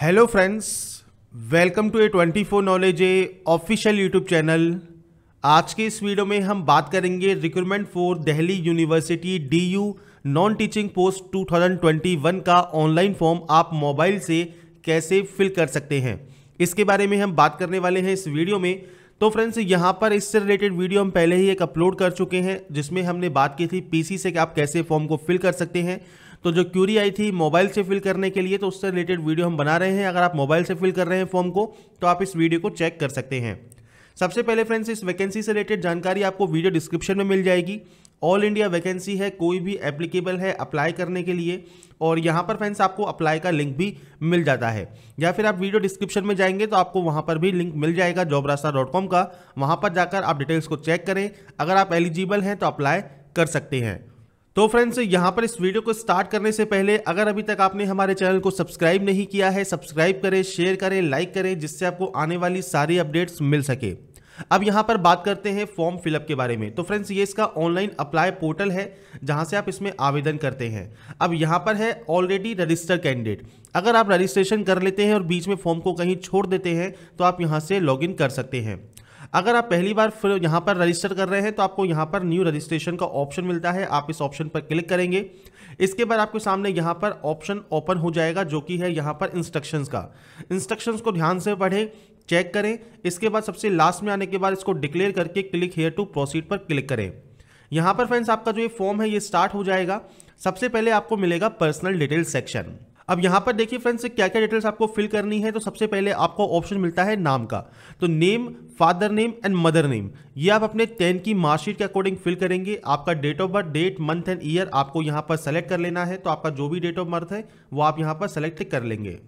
hello friends welcome to A twenty four knowledge a official YouTube channel आज के इस video में हम बात करेंगे recruitment for Delhi University DU non teaching post 2021 का ऑनलाइन फॉर्म आप मोबाइल से कैसे फिल कर सकते हैं इसके बारे में हम बात करने वाले हैं इस वीडियो में तो फ्रेंड्स यहाँ पर इससे रिलेटेड वीडियो हम पहले ही एक अपलोड कर चुके हैं जिसमें हमने बात की थी पीसी से कि आप कैसे फॉर्म को फिल कर सकते हैं तो जो क्यूरी आई थी मोबाइल से फिल करने के लिए तो उससे रिलेटेड वीडियो हम बना रहे हैं अगर आप मोबाइल से फिल कर रहे हैं फॉर्म को तो आप इस वीडियो को चेक कर सकते हैं सबसे पहले फ्रेंड्स इस वैकेंसी से रिलेटेड जानकारी आपको वीडियो डिस्क्रिप्शन में मिल जाएगी ऑल इंडिया वैकेंसी है कोई भी एप्लीकेबल है अप्लाई करने के लिए और यहाँ पर फ्रेंड्स आपको अप्लाई का लिंक भी मिल जाता है या फिर आप वीडियो डिस्क्रिप्शन में जाएंगे तो आपको वहाँ पर भी लिंक मिल जाएगा जॉब रास्ता डॉट कॉम का वहाँ पर जाकर आप डिटेल्स को चेक करें अगर आप एलिजिबल हैं तो अप्लाई कर सकते हैं तो फ्रेंड्स यहाँ पर इस वीडियो को स्टार्ट करने से पहले अगर अभी तक आपने हमारे चैनल को सब्सक्राइब नहीं किया है सब्सक्राइब करें शेयर करें लाइक करें जिससे आपको आने वाली सारी अपडेट्स मिल सके अब यहाँ पर बात करते हैं फॉर्म फिलअप के बारे में तो फ्रेंड्स ये इसका ऑनलाइन अप्लाई पोर्टल है जहाँ से आप इसमें आवेदन करते हैं अब यहाँ पर है ऑलरेडी रजिस्टर कैंडिडेट अगर आप रजिस्ट्रेशन कर लेते हैं और बीच में फॉर्म को कहीं छोड़ देते हैं तो आप यहाँ से लॉगिन कर सकते हैं अगर आप पहली बार फिर यहाँ पर रजिस्टर कर रहे हैं तो आपको यहाँ पर न्यू रजिस्ट्रेशन का ऑप्शन मिलता है आप इस ऑप्शन पर क्लिक करेंगे इसके बाद आपके सामने यहाँ पर ऑप्शन ओपन हो जाएगा जो कि है यहाँ पर इंस्ट्रक्शंस का इंस्ट्रक्शंस को ध्यान से पढ़ें चेक करें इसके बाद सबसे लास्ट में आने के बाद इसको डिक्लेयर करके क्लिक हेयर टू प्रोसीड पर क्लिक करें यहाँ पर फ्रेंड्स आपका जो ये फॉर्म है ये स्टार्ट हो जाएगा सबसे पहले आपको मिलेगा पर्सनल डिटेल सेक्शन अब यहाँ पर देखिए फ्रेंड्स क्या क्या डिटेल्स आपको फिल करनी है तो सबसे पहले आपको ऑप्शन मिलता है नाम का तो name father name and mother name ये आप अपने टेन की मार्कशीट के अकॉर्डिंग फिल करेंगे आपका date of birth date month and year आपको यहाँ पर सेलेक्ट कर लेना है तो आपका जो भी डेट ऑफ बर्थ है वो आप यहाँ पर सेलेक्ट कर लेंगे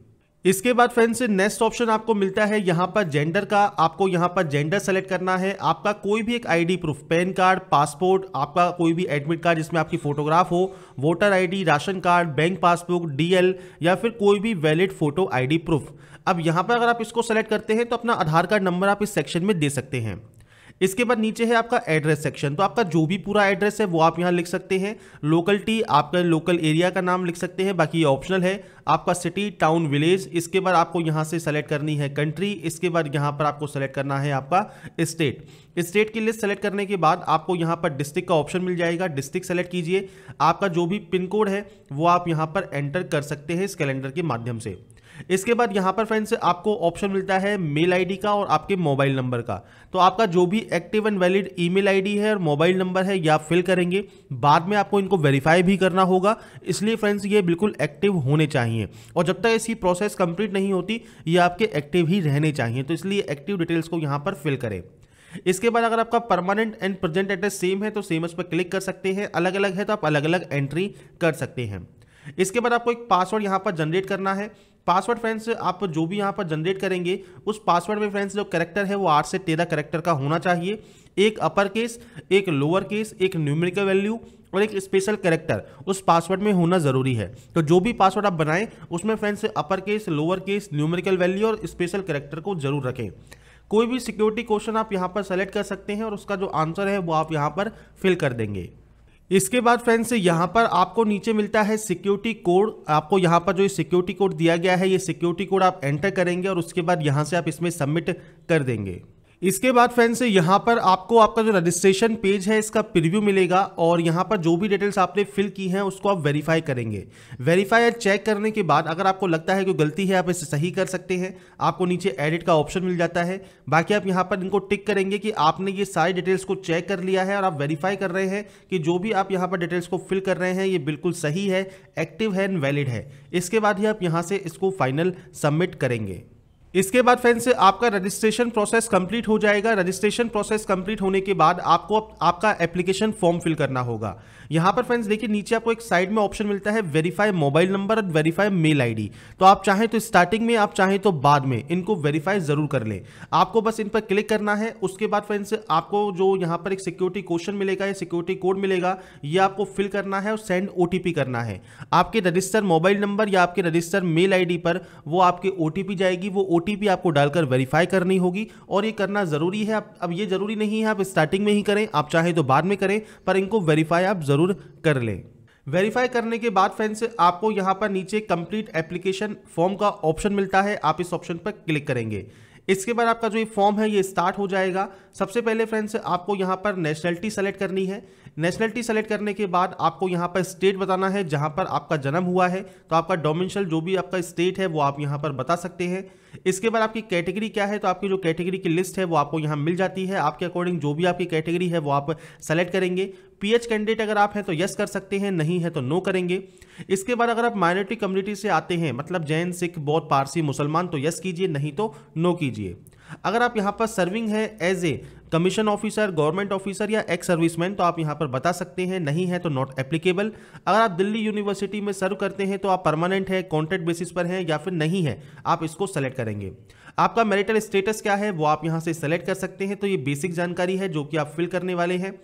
इसके बाद फ्रेंड्स नेक्स्ट ऑप्शन आपको मिलता है यहाँ पर जेंडर का आपको यहाँ पर जेंडर सेलेक्ट करना है आपका कोई भी एक ID proof PAN card passport आपका कोई भी एडमिट कार्ड जिसमें आपकी फोटोग्राफ हो voter ID ration card bank passbook DL या फिर कोई भी वैलिड फोटो आईडी प्रूफ अब यहाँ पर अगर आप इसको सेलेक्ट करते हैं तो अपना आधार कार्ड नंबर आप इस सेक्शन में दे सकते हैं इसके बाद नीचे है आपका एड्रेस सेक्शन तो आपका जो भी पूरा एड्रेस है वो आप यहाँ लिख सकते हैं लोकलिटी आपका लोकल एरिया का नाम लिख सकते हैं बाकी ये ऑप्शनल है आपका सिटी टाउन विलेज इसके बाद आपको यहाँ से सेलेक्ट करनी है कंट्री इसके बाद यहाँ पर आपको सेलेक्ट करना है आपका स्टेट स्टेट की लिस्ट सेलेक्ट करने के बाद आपको यहाँ पर डिस्ट्रिक्ट का ऑप्शन मिल जाएगा डिस्ट्रिक्ट सेलेक्ट कीजिए आपका जो भी पिन कोड है वो आप यहाँ पर एंटर कर सकते हैं इस कैलेंडर के माध्यम से इसके बाद यहाँ पर फ्रेंड्स आपको ऑप्शन मिलता है मेल आईडी का और आपके मोबाइल नंबर का तो आपका जो भी active and valid email ID है और मोबाइल नंबर है ये आप फिल करेंगे बाद में आपको इनको वेरीफाई भी करना होगा इसलिए फ्रेंड्स ये बिल्कुल एक्टिव होने चाहिए और जब तक इसकी प्रोसेस कंप्लीट नहीं होती ये आपके एक्टिव ही रहने चाहिए तो इसलिए एक्टिव डिटेल्स को यहाँ पर फिल करें इसके बाद अगर आपका permanent and present address same है तो सेम उस पर क्लिक कर सकते हैं अलग अलग है तो आप अलग अलग एंट्री कर सकते हैं इसके बाद आपको एक पासवर्ड यहां पर जनरेट करना है पासवर्ड फ्रेंड्स आप जो भी यहाँ पर जनरेट करेंगे उस पासवर्ड में फ्रेंड्स जो करेक्टर है वो आठ से तेरह करेक्टर का होना चाहिए एक अपर केस एक लोअर केस एक न्यूमेरिकल वैल्यू और एक स्पेशल कैरेक्टर उस पासवर्ड में होना ज़रूरी है तो जो भी पासवर्ड आप बनाएं उसमें friends upper case lower case numerical value और स्पेशल कैरेक्टर को जरूर रखें कोई भी सिक्योरिटी क्वेश्चन आप यहाँ पर सेलेक्ट कर सकते हैं और उसका जो आंसर है वो आप यहाँ पर फिल कर देंगे इसके बाद फ्रेंड्स यहाँ पर आपको नीचे मिलता है सिक्योरिटी कोड आपको यहाँ पर जो सिक्योरिटी कोड दिया गया है ये सिक्योरिटी कोड आप एंटर करेंगे और उसके बाद यहाँ से आप इसमें सबमिट कर देंगे इसके बाद फ्रेंड्स यहाँ पर आपको आपका जो रजिस्ट्रेशन पेज है इसका प्रिव्यू मिलेगा और यहाँ पर जो भी डिटेल्स आपने फिल की हैं उसको आप वेरीफाई करेंगे वेरीफाई या चेक करने के बाद अगर आपको लगता है कोई गलती है आप इसे सही कर सकते हैं आपको नीचे एडिट का ऑप्शन मिल जाता है बाकी आप यहाँ पर इनको टिक करेंगे कि आपने ये सारी डिटेल्स को चेक कर लिया है और आप वेरीफाई कर रहे हैं कि जो भी आप यहाँ पर डिटेल्स को फिल कर रहे हैं ये बिल्कुल सही है एक्टिव है एंड वैलिड है इसके बाद ही आप यहाँ से इसको फाइनल सबमिट करेंगे इसके बाद फ्रेंड्स आपका रजिस्ट्रेशन प्रोसेस कंप्लीट हो जाएगा रजिस्ट्रेशन प्रोसेस कंप्लीट होने के बाद आपको आपका एप्लीकेशन फॉर्म फिल करना होगा यहां पर फ्रेंड्स देखिए नीचे आपको एक साइड में ऑप्शन मिलता है वेरीफाई मोबाइल नंबर और वेरीफाई मेल आईडी तो आप चाहें तो स्टार्टिंग में आप चाहें तो बाद में इनको वेरीफाई जरूर कर लें आपको बस इन पर क्लिक करना है उसके बाद फ्रेंड्स आपको जो यहां पर एक सिक्योरिटी क्वेश्चन मिलेगा या सिक्योरिटी कोड मिलेगा ये आपको फिल करना है और सेंड ओ करना है आपके रजिस्टर मोबाइल नंबर या आपके रजिस्टर मेल आई पर वो आपके ओ जाएगी वो ओ आपको डालकर वेरीफाई करनी होगी और ये करना ज़रूरी है अब ये ज़रूरी नहीं है आप स्टार्टिंग में ही करें आप चाहें तो बाद में करें पर इनको वेरीफाई आप जरूर ज़रूर कर लें वेरीफाई करने के बाद फ्रेंड्स आपको यहाँ पर नीचे कंप्लीट एप्लीकेशन फॉर्म का ऑप्शन मिलता है आप इस ऑप्शन पर क्लिक करेंगे इसके बाद आपका जो ये फॉर्म है ये स्टार्ट हो जाएगा सबसे पहले फ्रेंड्स आपको यहाँ पर नेशनलिटी सेलेक्ट करनी है नेशनलिटी सेलेक्ट करने के बाद आपको यहाँ पर स्टेट बताना है जहाँ पर आपका जन्म हुआ है तो आपका डोमिनशल जो भी आपका स्टेट है वो आप यहाँ पर बता सकते हैं इसके बाद आपकी कैटेगरी क्या है तो आपकी जो कैटेगरी की लिस्ट है वो आपको यहाँ मिल जाती है आपके अकॉर्डिंग जो भी आपकी कैटेगरी है वो आप सेलेक्ट करेंगे पीएच कैंडिडेट अगर आप हैं तो यस कर सकते हैं नहीं है तो नो करेंगे इसके बाद अगर आप माइनॉरिटी कम्युनिटी से आते हैं मतलब जैन सिख बौद्ध पारसी मुसलमान तो यस कीजिए नहीं तो नो कीजिए अगर आप यहाँ पर सर्विंग है as a commission officer government officer या एक्स सर्विसमैन तो आप यहाँ पर बता सकते हैं नहीं है तो नॉट एप्लीकेबल अगर आप दिल्ली यूनिवर्सिटी में सर्व करते हैं तो आप परमानेंट है कॉन्ट्रैक्ट बेसिस पर हैं या फिर नहीं है आप इसको सेलेक्ट करेंगे आपका मेरिटल स्टेटस क्या है वो आप यहाँ से सेलेक्ट कर सकते हैं तो ये बेसिक जानकारी है जो कि आप फिल करने वाले हैं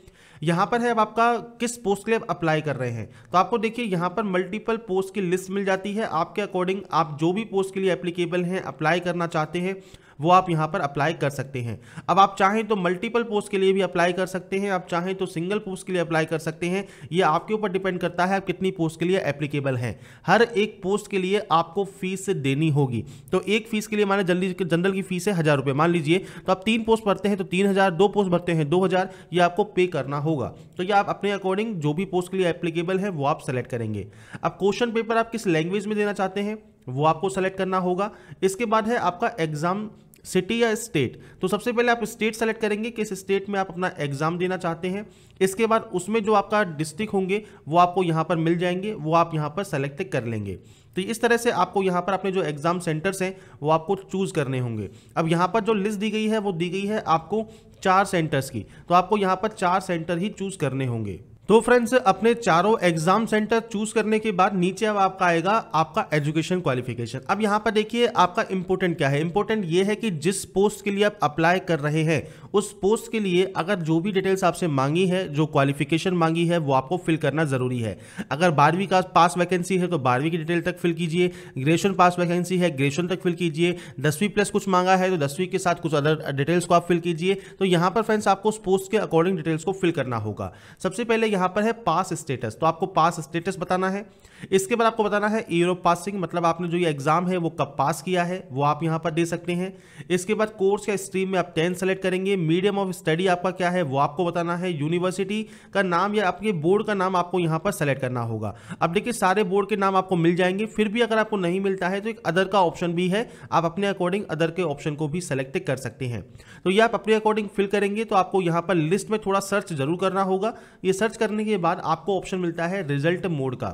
यहाँ पर है अब आपका किस पोस्ट के लिए अप्लाई कर रहे हैं तो आपको देखिए यहाँ पर मल्टीपल पोस्ट की लिस्ट मिल जाती है आपके अकॉर्डिंग आप जो भी पोस्ट के लिए एप्लीकेबल हैं अप्लाई करना चाहते हैं वो आप यहाँ पर अप्लाई कर सकते हैं अब आप चाहें तो मल्टीपल पोस्ट के लिए भी अप्लाई कर सकते हैं आप चाहें तो सिंगल पोस्ट के लिए अप्लाई कर सकते हैं ये आपके ऊपर डिपेंड करता है आप कितनी पोस्ट के लिए एप्लीकेबल हैं हर एक पोस्ट के लिए आपको फीस देनी होगी तो एक फीस के लिए माना जल्दी जनरल की फीस है हज़ार रुपये मान लीजिए तो आप तीन पोस्ट भरते हैं तो तीन हज़ार दो पोस्ट भरते हैं दो हज़ार ये आपको पे करना होगा तो ये आप अपने अकॉर्डिंग जो भी पोस्ट के लिए एप्लीकेबल है वो आप सेलेक्ट करेंगे अब क्वेश्चन पेपर आप किस लैंग्वेज में देना चाहते हैं वो आपको सेलेक्ट करना होगा इसके बाद है आपका एग्ज़ाम सिटी या स्टेट तो सबसे पहले आप स्टेट सेलेक्ट करेंगे किस स्टेट में आप अपना एग्जाम देना चाहते हैं इसके बाद उसमें जो आपका डिस्ट्रिक्ट होंगे वो आपको यहाँ पर मिल जाएंगे वो आप यहाँ पर सेलेक्ट कर लेंगे तो इस तरह से आपको यहाँ पर अपने जो एग्ज़ाम सेंटर्स हैं वो आपको चूज़ करने होंगे अब यहाँ पर जो लिस्ट दी गई है वो दी गई है आपको चार सेंटर्स की तो आपको यहाँ पर चार सेंटर ही चूज़ करने होंगे तो फ्रेंड्स अपने चारों एग्जाम सेंटर चूज करने के बाद नीचे अब आपका आएगा आपका एजुकेशन क्वालिफिकेशन अब यहाँ पर देखिए आपका इंपॉर्टेंट क्या है इंपॉर्टेंट ये है कि जिस पोस्ट के लिए आप अप्लाई कर रहे हैं उस पोस्ट के लिए अगर जो भी डिटेल्स आपसे मांगी है जो क्वालिफिकेशन मांगी है वो आपको फिल करना जरूरी है अगर बारहवीं का पास वैकेंसी है तो बारहवीं की डिटेल तक फिल कीजिए ग्रेजुएशन पास वैकेंसी है ग्रेजुएशन तक फिल कीजिए दसवीं प्लस कुछ मांगा है तो दसवीं के साथ कुछ अदर डिटेल्स को आप फिल कीजिए तो यहाँ पर फ्रेंड्स आपको उस पोस्ट के अकॉर्डिंग डिटेल्स को फिल करना होगा सबसे पहले यहां पर है पास स्टेटस तो आपको पास स्टेटस बताना है इसके बाद आपको बताना है ईयर ऑफ पासिंग मतलब आपने जो ये एग्जाम है वो कब पास किया है वो आप यहाँ पर दे सकते हैं इसके बाद कोर्स या स्ट्रीम में आप टेंथ सेलेक्ट करेंगे मीडियम ऑफ स्टडी आपका क्या है वो आपको बताना है यूनिवर्सिटी का नाम या आपके बोर्ड का नाम आपको यहाँ पर सेलेक्ट करना होगा अब देखिए सारे बोर्ड के नाम आपको मिल जाएंगे फिर भी अगर आपको नहीं मिलता है तो एक अदर का ऑप्शन भी है आप अपने अकॉर्डिंग अदर के ऑप्शन को भी सेलेक्ट कर सकते हैं तो ये आप अपने अकॉर्डिंग फिल करेंगे तो आपको यहाँ पर लिस्ट में थोड़ा सर्च जरूर करना होगा ये सर्च करने के बाद आपको ऑप्शन मिलता है रिजल्ट मोड का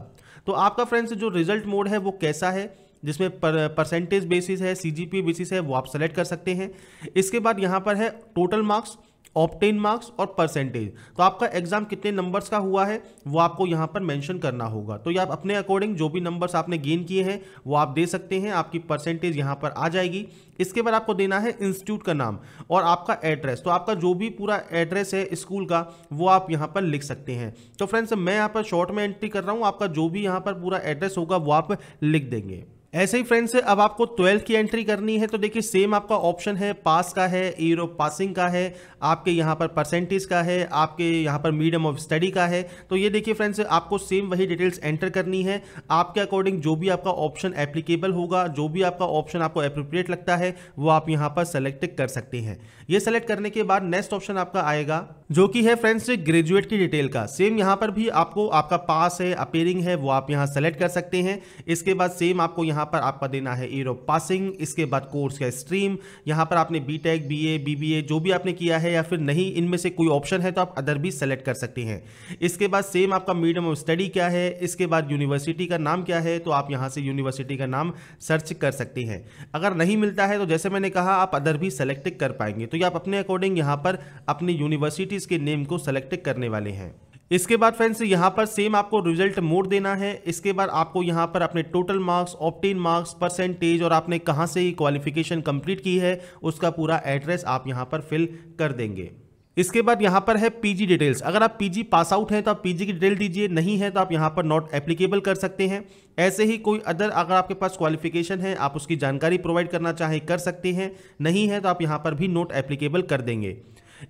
तो आपका फ्रेंड्स जो रिजल्ट मोड है वो कैसा है जिसमें पर परसेंटेज बेसिस है सी बेसिस है वो आप सेलेक्ट कर सकते हैं इसके बाद यहाँ पर है टोटल मार्क्स ऑप्टेन मार्क्स और परसेंटेज तो आपका एग्जाम कितने नंबर्स का हुआ है वो आपको यहाँ पर मेंशन करना होगा तो ये आप अपने अकॉर्डिंग जो भी नंबर्स आपने गेन किए हैं वो आप दे सकते हैं आपकी परसेंटेज यहाँ पर आ जाएगी इसके बाद आपको देना है इंस्टीट्यूट का नाम और आपका एड्रेस तो आपका जो भी पूरा एड्रेस है स्कूल का वो आप यहाँ पर लिख सकते हैं तो फ्रेंड्स मैं यहाँ पर शॉर्ट में एंट्री कर रहा हूँ आपका जो भी यहाँ पर पूरा एड्रेस होगा वो आप लिख देंगे ऐसे ही फ्रेंड्स अब आपको ट्वेल्थ की एंट्री करनी है तो देखिए सेम आपका ऑप्शन है पास का है ईयर ऑफ पासिंग का है आपके यहाँ पर परसेंटेज का है आपके यहाँ पर मीडियम ऑफ स्टडी का है तो ये देखिए फ्रेंड्स आपको सेम वही डिटेल्स एंटर करनी है आपके अकॉर्डिंग जो भी आपका ऑप्शन एप्लीकेबल होगा जो भी आपका ऑप्शन आपको अप्रोप्रिएट लगता है वो आप यहाँ पर सेलेक्ट कर सकते हैं ये सेलेक्ट करने के बाद नेक्स्ट ऑप्शन आपका आएगा जो कि है फ्रेंड्स ग्रेजुएट की डिटेल का सेम यहाँ पर भी आपको आपका पास है अपेयरिंग है वो आप यहाँ सेलेक्ट कर सकते हैं इसके बाद सेम आपको यहाँ यहाँ पर आपका देना है ईयर ऑफ पासिंग इसके बाद कोर्स या स्ट्रीम यहाँ पर आपने B Tech B A B B A जो भी आपने किया है या फिर नहीं इनमें से कोई ऑप्शन है तो आप अदर भी सेलेक्ट कर सकते हैं इसके बाद सेम आपका मीडियम ऑफ स्टडी क्या है इसके बाद यूनिवर्सिटी का नाम क्या है तो आप यहाँ से यूनिवर्सिटी का नाम सर्च कर सकते हैं अगर नहीं मिलता है तो जैसे मैंने कहा आप अदर भी सेलेक्ट कर पाएंगे तो ये आप अपने अकॉर्डिंग यहाँ पर अपनी यूनिवर्सिटीज़ के नेम को सेलेक्ट करने वाले हैं इसके बाद फ्रेंड्स यहाँ पर सेम आपको रिजल्ट मोड देना है इसके बाद आपको यहाँ पर अपने total marks obtained marks percentage और आपने कहाँ से क्वालिफिकेशन कंप्लीट की है उसका पूरा एड्रेस आप यहाँ पर फिल कर देंगे इसके बाद यहाँ पर है पीजी डिटेल्स अगर आप पीजी पास आउट हैं तो आप पीजी की डिटेल दीजिए नहीं है तो आप यहाँ पर नॉट एप्लीकेबल कर सकते हैं ऐसे ही कोई अदर अगर आपके पास क्वालिफिकेशन है आप उसकी जानकारी प्रोवाइड करना चाहें कर सकते हैं नहीं है तो आप यहाँ पर भी नोट एप्लीकेबल कर देंगे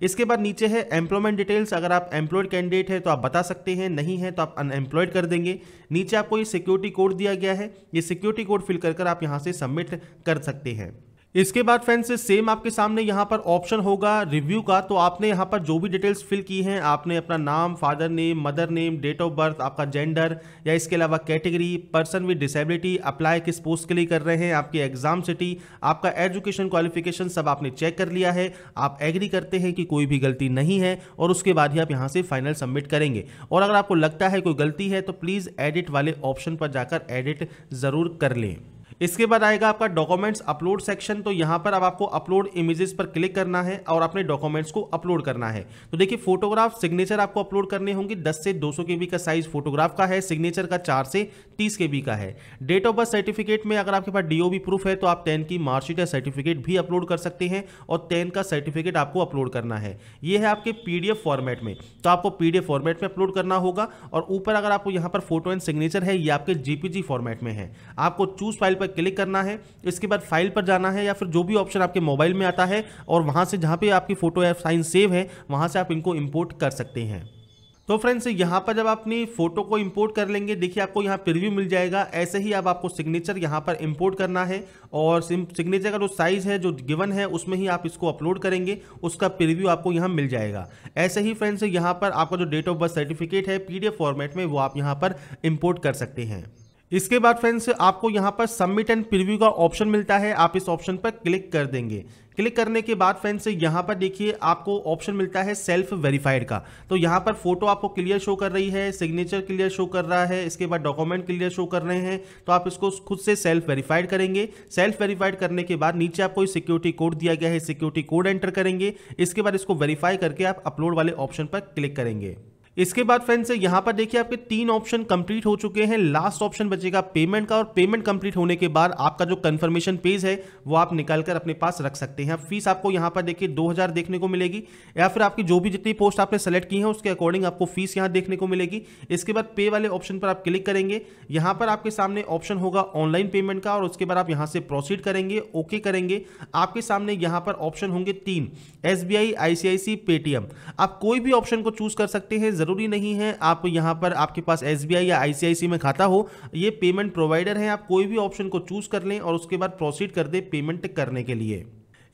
इसके बाद नीचे है एम्प्लॉयमेंट डिटेल्स अगर आप एम्प्लॉयड कैंडिडेट है तो आप बता सकते हैं नहीं है तो आप अनएम्प्लॉयड कर देंगे नीचे आपको ये सिक्योरिटी कोड दिया गया है ये सिक्योरिटी कोड फिल कर, कर आप यहाँ से सबमिट कर सकते हैं इसके बाद फ्रेंड्स सेम आपके सामने यहाँ पर ऑप्शन होगा रिव्यू का तो आपने यहाँ पर जो भी डिटेल्स फिल की हैं आपने अपना नाम father name mother name date of birth आपका जेंडर या इसके अलावा category person with disability apply किस पोस्ट के लिए कर रहे हैं आपकी एग्जाम सिटी आपका एजुकेशन क्वालिफिकेशन सब आपने चेक कर लिया है आप एग्री करते हैं कि कोई भी गलती नहीं है और उसके बाद ही आप यहाँ से फाइनल सबमिट करेंगे और अगर आपको लगता है कोई गलती है तो प्लीज़ एडिट वाले ऑप्शन पर जाकर एडिट ज़रूर कर लें इसके बाद आएगा आपका डॉक्यूमेंट्स अपलोड सेक्शन तो यहाँ पर अब आपको अपलोड इमेजेस पर क्लिक करना है और अपने डॉक्यूमेंट्स को अपलोड करना है तो देखिए फोटोग्राफ सिग्नेचर आपको अपलोड करने होंगे 10 से 200 बी का साइज फोटोग्राफ का है सिग्नेचर का 4 से 30 बी का है डेट ऑफ बर्थ सर्टिफिकेट में अगर आपके पास डीओबी प्रूफ है तो आप टेन की मार्कशीट या सर्टिफिकेट भी अपलोड कर सकते हैं और टेन का सर्टिफिकेट आपको अपलोड करना है ये है आपके पीडीएफ फॉर्मेट में तो आपको पीडीएफ फॉर्मेट में अपलोड करना होगा और ऊपर अगर आपको यहाँ पर फोटो एंड सिग्नेचर है ये आपके जीपीजी फॉर्मेट में है आपको चूज फाइल पर क्लिक करना है इसके बाद फाइल पर जाना है या फिर जो भी ऑप्शन आपके मोबाइल में आता है और वहाँ से जहाँ पर आपकी फ़ोटो या साइन सेव है वहाँ से आप इनको इम्पोर्ट कर सकते हैं तो फ्रेंड्स यहाँ पर जब आप अपनी फोटो को इंपोर्ट कर लेंगे देखिए आपको यहाँ प्रिव्यू मिल जाएगा ऐसे ही अब आपको सिग्नेचर यहाँ पर इंपोर्ट करना है और सिग्नेचर का जो साइज़ है जो गिवन है उसमें ही आप इसको अपलोड करेंगे उसका प्रिव्यू आपको यहाँ मिल जाएगा ऐसे ही फ्रेंड्स यहाँ पर आपका जो डेट ऑफ बर्थ सर्टिफिकेट है पीडीएफ फॉर्मेट में वो आप यहाँ पर इम्पोर्ट कर सकते हैं इसके बाद फ्रेंड्स आपको यहाँ पर सबमिट एंड प्रिव्यू का ऑप्शन मिलता है आप इस ऑप्शन पर क्लिक कर देंगे क्लिक करने के बाद फ्रेंड्स यहाँ पर देखिए आपको ऑप्शन मिलता है सेल्फ वेरीफाइड का तो यहाँ पर फोटो आपको क्लियर शो कर रही है सिग्नेचर क्लियर शो कर रहा है इसके बाद डॉक्यूमेंट क्लियर शो कर रहे हैं तो आप इसको खुद से सेल्फ वेरीफाइड करेंगे सेल्फ वेरीफाइड करने के बाद नीचे आपको सिक्योरिटी कोड दिया गया है सिक्योरिटी कोड एंटर करेंगे इसके बाद इसको वेरीफाई करके आप अपलोड वाले ऑप्शन पर क्लिक करेंगे इसके बाद फ्रेंड्स यहां पर देखिए आपके तीन ऑप्शन कंप्लीट हो चुके हैं लास्ट ऑप्शन बचेगा पेमेंट का और पेमेंट कंप्लीट होने के बाद आपका जो कंफर्मेशन पेज है वो आप निकाल कर अपने पास रख सकते हैं फीस आपको यहां पर देखिए 2000 देखने को मिलेगी या फिर आपकी जो भी जितनी पोस्ट आपने सेलेक्ट की है उसके अकॉर्डिंग आपको फीस यहाँ देखने को मिलेगी इसके बाद पे वाले ऑप्शन पर आप क्लिक करेंगे यहां पर आपके सामने ऑप्शन होगा ऑनलाइन पेमेंट का और उसके बाद आप यहाँ से प्रोसीड करेंगे ओके करेंगे आपके सामने यहाँ पर ऑप्शन होंगे तीन एस बी आई पेटीएम आप कोई भी ऑप्शन को चूज कर सकते हैं जरूर ज़रूरी नहीं है आप यहाँ पर आपके पास एस या आई में खाता हो ये पेमेंट प्रोवाइडर है आप कोई भी ऑप्शन को चूज़ कर लें और उसके बाद प्रोसीड कर दें पेमेंट करने के लिए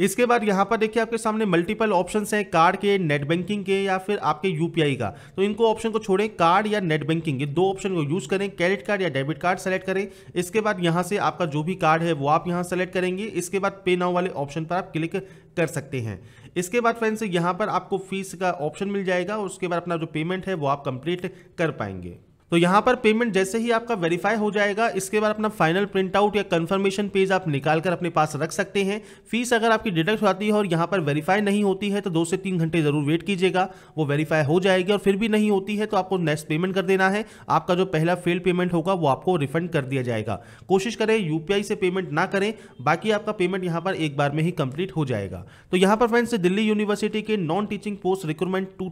इसके बाद यहाँ पर देखिए आपके सामने मल्टीपल ऑप्शन हैं कार्ड के नेट बैंकिंग के या फिर आपके यूपीआई का तो इनको ऑप्शन को छोड़ें कार्ड या नेट बैंकिंग ये दो ऑप्शन को यूज करें क्रेडिट कार्ड या डेबिट कार्ड सेलेक्ट करें इसके बाद यहाँ से आपका जो भी कार्ड है वो आप यहाँ सेलेक्ट करेंगे इसके बाद पे नाउ वाले ऑप्शन पर आप क्लिक कर सकते हैं इसके बाद फ्रेंड्स यहाँ पर आपको फीस का ऑप्शन मिल जाएगा उसके बाद अपना जो पेमेंट है वो आप कंप्लीट कर पाएंगे तो यहाँ पर पेमेंट जैसे ही आपका वेरीफाई हो जाएगा इसके बाद अपना फाइनल प्रिंट आउट या कंफर्मेशन पेज आप निकाल कर अपने पास रख सकते हैं फीस अगर आपकी डिडक्ट हो जाती है और यहाँ पर वेरीफाई नहीं होती है तो दो से तीन घंटे जरूर वेट कीजिएगा वो वेरीफाई हो जाएगी और फिर भी नहीं होती है तो आपको नेक्स्ट पेमेंट कर देना है आपका जो पहला फेल पेमेंट होगा वो आपको रिफंड कर दिया जाएगा कोशिश करें यूपीआई से पेमेंट ना करें बाकी आपका पेमेंट यहाँ पर एक बार में ही कंप्लीट हो जाएगा तो यहाँ पर फ्रेंड्स दिल्ली यूनिवर्सिटी के non teaching post recruitment two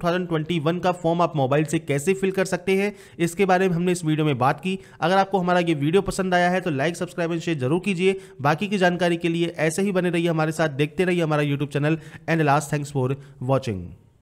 का फॉर्म आप मोबाइल से कैसे फिल कर सकते हैं इसके बारे में हमने इस वीडियो में बात की अगर आपको हमारा ये वीडियो पसंद आया है तो लाइक सब्सक्राइब एंड शेयर जरूर कीजिए बाकी की जानकारी के लिए ऐसे ही बने रहिए हमारे साथ देखते रहिए हमारा YouTube channel and last thanks for watching